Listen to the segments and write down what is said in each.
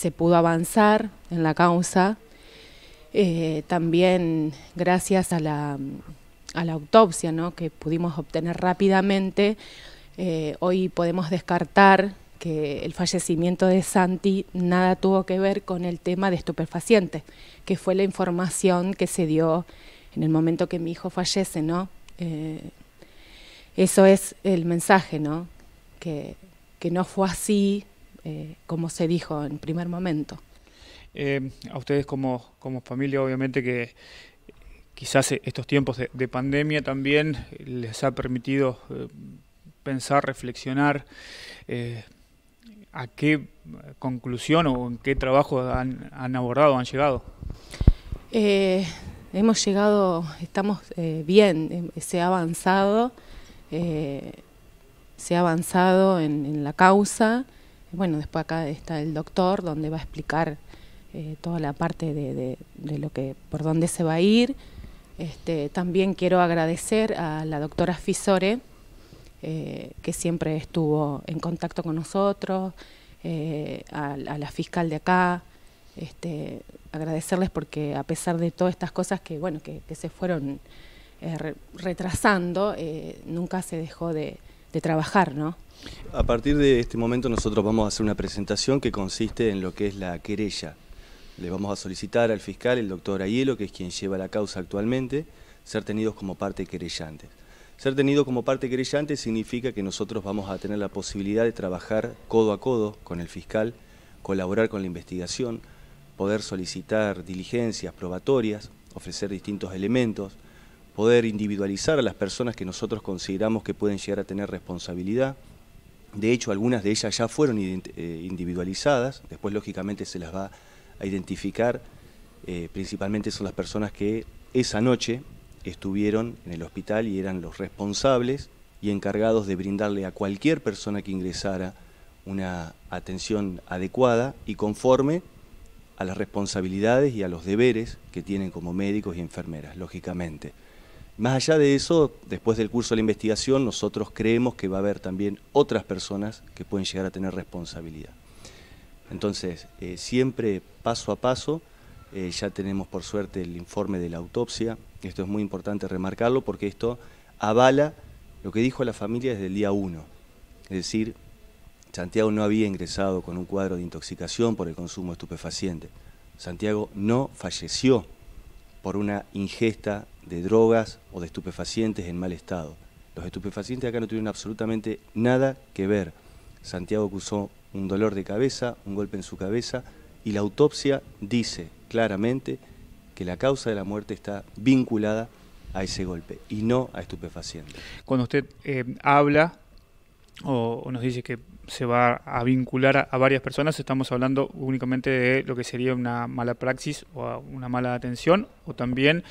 se pudo avanzar en la causa. Eh, también gracias a la, autopsia que pudimos obtener rápidamente, eh, hoy podemos descartar que el fallecimiento de Santi nada tuvo que ver con el tema de estupefacientes, que fue la información que se dio en el momento que mi hijo fallece, ¿no? Eh, eso es el mensaje, ¿no? Que, que no fue así, eh, como se dijo en primer momento. Eh, a ustedes como, familia, obviamente que quizás estos tiempos de, pandemia también les ha permitido eh, pensar, reflexionar a qué conclusión o en qué trabajo han, abordado, han llegado? hemos llegado, estamos bien, se ha avanzado, se ha avanzado en la causa. Bueno, después acá está el doctor, donde va a explicar eh, toda la parte de, lo que, por dónde se va a ir. Este, también quiero agradecer a la doctora Fisore, eh, que siempre estuvo en contacto con nosotros, eh, a, la fiscal de acá, este, agradecerles porque a pesar de todas estas cosas que, bueno, que, se fueron retrasando, nunca se dejó de, de trabajar, ¿no? A partir de este momento nosotros vamos a hacer una presentación que consiste en lo que es la querella. Le vamos a solicitar al fiscal, el doctor Ayelo, que es quien lleva la causa actualmente, ser tenidos como parte querellante. Ser tenido como parte querellante significa que nosotros vamos a tener la posibilidad de trabajar codo a codo con el fiscal, colaborar con la investigación, poder solicitar diligencias probatorias, ofrecer distintos elementos, poder individualizar a las personas que nosotros consideramos que pueden llegar a tener responsabilidad, de hecho, algunas de ellas ya fueron eh, individualizadas, después lógicamente se las va a identificar, eh, principalmente son las personas que esa noche estuvieron en el hospital y eran los responsables y encargados de brindarle a cualquier persona que ingresara una atención adecuada y conforme a las responsabilidades y a los deberes que tienen como médicos y enfermeras, lógicamente. Más allá de eso, después del curso de la investigación, nosotros creemos que va a haber también otras personas que pueden llegar a tener responsabilidad. Entonces, eh, siempre paso a paso, eh, ya tenemos por suerte el informe de la autopsia, esto es muy importante remarcarlo porque esto avala lo que dijo la familia desde el día 1, es decir, Santiago no había ingresado con un cuadro de intoxicación por el consumo estupefaciente, Santiago no falleció por una ingesta de drogas o de estupefacientes en mal estado. Los estupefacientes acá no tuvieron absolutamente nada que ver. Santiago acusó un dolor de cabeza, un golpe en su cabeza, y la autopsia dice claramente que la causa de la muerte está vinculada a ese golpe y no a estupefacientes. Cuando usted eh, habla o, nos dice que se va a vincular a, varias personas, estamos hablando únicamente de lo que sería una mala praxis o una mala atención o también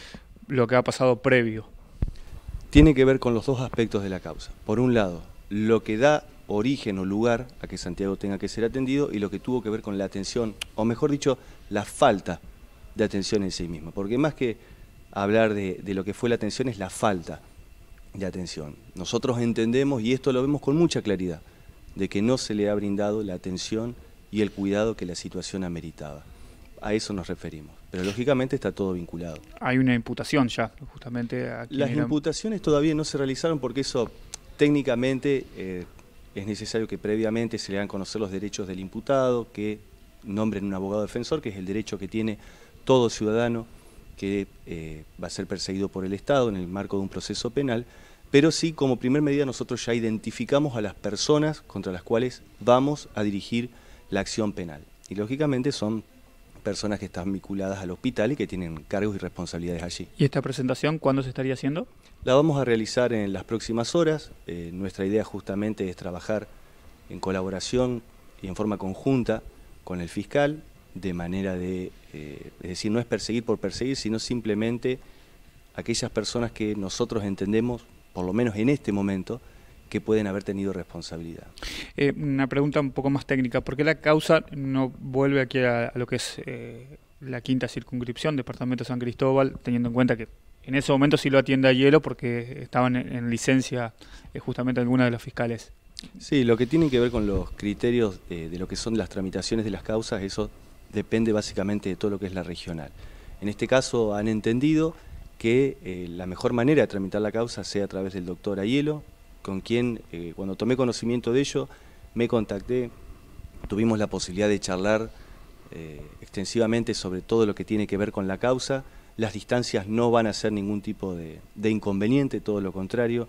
lo que ha pasado previo. Tiene que ver con los dos aspectos de la causa. Por un lado, lo que da origen o lugar a que Santiago tenga que ser atendido y lo que tuvo que ver con la atención, o mejor dicho, la falta de atención en sí misma. Porque más que hablar de lo que fue la atención es la falta de atención. Nosotros entendemos, y esto lo vemos con mucha claridad, de que no se le ha brindado la atención y el cuidado que la situación ameritaba. A eso nos referimos. Pero lógicamente está todo vinculado. Hay una imputación ya, justamente. Las imputaciones todavía no se realizaron porque eso técnicamente eh, es necesario que previamente se le hagan conocer los derechos del imputado, que nombren un abogado defensor, que es el derecho que tiene todo ciudadano que eh, va a ser perseguido por el Estado en el marco de un proceso penal, pero sí como primer medida nosotros ya identificamos a las personas contra las cuales vamos a dirigir la acción penal. Y lógicamente son personas que están vinculadas al hospital y que tienen cargos y responsabilidades allí. ¿Y esta presentación cuándo se estaría haciendo? La vamos a realizar en las próximas horas. Eh, nuestra idea justamente es trabajar en colaboración y en forma conjunta con el fiscal, de manera de, eh, es decir, no es perseguir por perseguir, sino simplemente aquellas personas que nosotros entendemos, por lo menos en este momento, que pueden haber tenido responsabilidad. Eh, una pregunta un poco más técnica, ¿por qué la causa no vuelve aquí a, lo que es eh, la quinta circunscripción, Departamento San Cristóbal, teniendo en cuenta que en ese momento sí lo atiende a hielo porque estaban en, licencia justamente alguna de los fiscales? Sí, lo que tiene que ver con los criterios de lo que son las tramitaciones de las causas, eso depende básicamente de todo lo que es la regional. En este caso han entendido que eh, la mejor manera de tramitar la causa sea a través del doctor Ayelo, con quien eh, cuando tomé conocimiento de ello me contacté, tuvimos la posibilidad de charlar eh, extensivamente sobre todo lo que tiene que ver con la causa, las distancias no van a ser ningún tipo de, de inconveniente, todo lo contrario.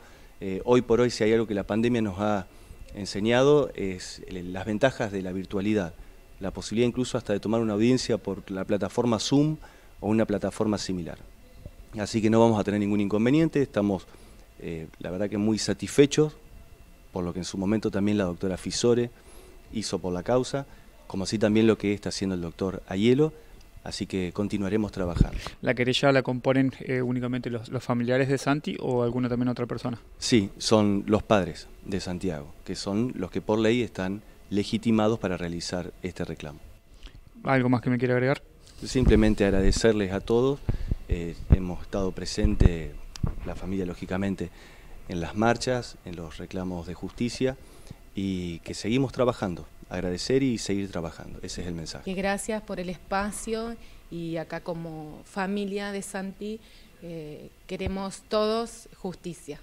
hoy por hoy si hay algo que la pandemia nos ha enseñado es las ventajas de la virtualidad la posibilidad incluso hasta de tomar una audiencia por la plataforma Zoom o una plataforma similar. Así que no vamos a tener ningún inconveniente, estamos eh, la verdad que muy satisfechos por lo que en su momento también la doctora Fisore hizo por la causa, como así también lo que está haciendo el doctor Ayelo, así que continuaremos trabajando. ¿La querella la componen eh, únicamente los, los, familiares de Santi o alguna también otra persona? Sí, son los padres de Santiago, que son los que por ley están legitimados para realizar este reclamo. ¿Algo más que me quiera agregar? Simplemente agradecerles a todos. Eh, hemos estado presentes, la familia lógicamente, en las marchas, en los reclamos de justicia y que seguimos trabajando. Agradecer y seguir trabajando. Ese es el mensaje. gracias por el espacio y acá como familia de Santi eh, queremos todos justicia.